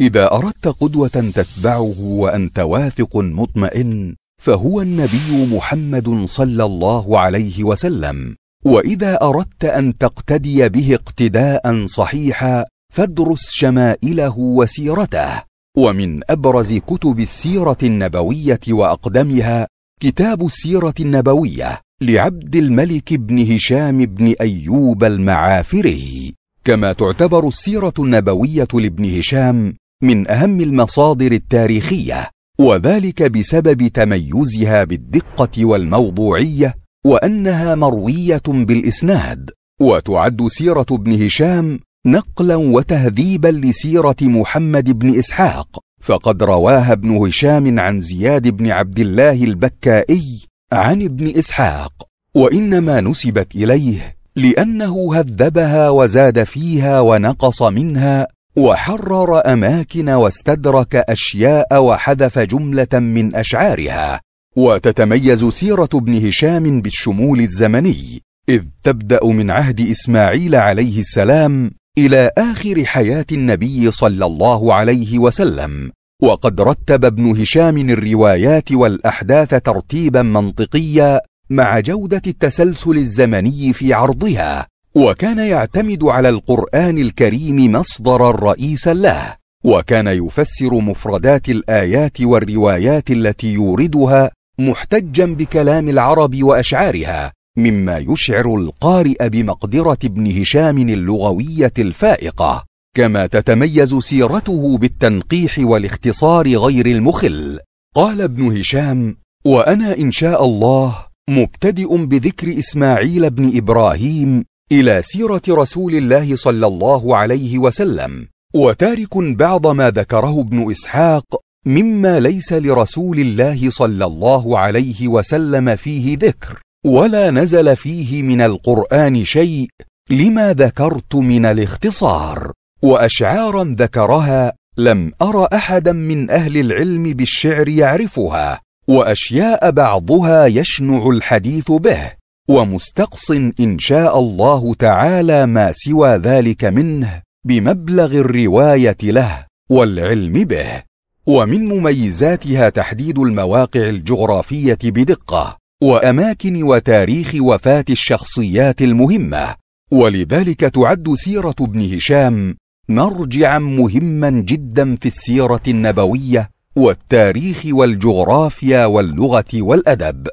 إذا أردت قدوة تتبعه وأنت واثق مطمئن فهو النبي محمد صلى الله عليه وسلم وإذا أردت أن تقتدي به اقتداء صحيحا فادرس شمائله وسيرته ومن أبرز كتب السيرة النبوية وأقدمها كتاب السيرة النبوية لعبد الملك بن هشام بن أيوب المعافري كما تعتبر السيرة النبوية لابن هشام من أهم المصادر التاريخية وذلك بسبب تميزها بالدقة والموضوعية وأنها مروية بالإسناد وتعد سيرة ابن هشام نقلا وتهذيبا لسيرة محمد بن إسحاق فقد رواها ابن هشام عن زياد بن عبد الله البكائي عن ابن إسحاق وإنما نسبت إليه لأنه هذبها وزاد فيها ونقص منها وحرر اماكن واستدرك اشياء وحذف جمله من اشعارها وتتميز سيره ابن هشام بالشمول الزمني اذ تبدا من عهد اسماعيل عليه السلام الى اخر حياه النبي صلى الله عليه وسلم وقد رتب ابن هشام الروايات والاحداث ترتيبا منطقيا مع جوده التسلسل الزمني في عرضها وكان يعتمد على القران الكريم مصدرا رئيسا له وكان يفسر مفردات الايات والروايات التي يوردها محتجا بكلام العرب واشعارها مما يشعر القارئ بمقدره ابن هشام اللغويه الفائقه كما تتميز سيرته بالتنقيح والاختصار غير المخل قال ابن هشام وانا ان شاء الله مبتدئ بذكر اسماعيل بن ابراهيم إلى سيرة رسول الله صلى الله عليه وسلم وتارك بعض ما ذكره ابن إسحاق مما ليس لرسول الله صلى الله عليه وسلم فيه ذكر ولا نزل فيه من القرآن شيء لما ذكرت من الاختصار وأشعارا ذكرها لم أر أحدا من أهل العلم بالشعر يعرفها وأشياء بعضها يشنع الحديث به ومستقص ان شاء الله تعالى ما سوى ذلك منه بمبلغ الروايه له والعلم به ومن مميزاتها تحديد المواقع الجغرافيه بدقه واماكن وتاريخ وفاه الشخصيات المهمه ولذلك تعد سيره ابن هشام مرجعا مهما جدا في السيره النبويه والتاريخ والجغرافيا واللغه والادب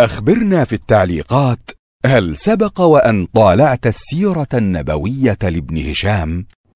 أخبرنا في التعليقات هل سبق وأن طالعت السيرة النبوية لابن هشام؟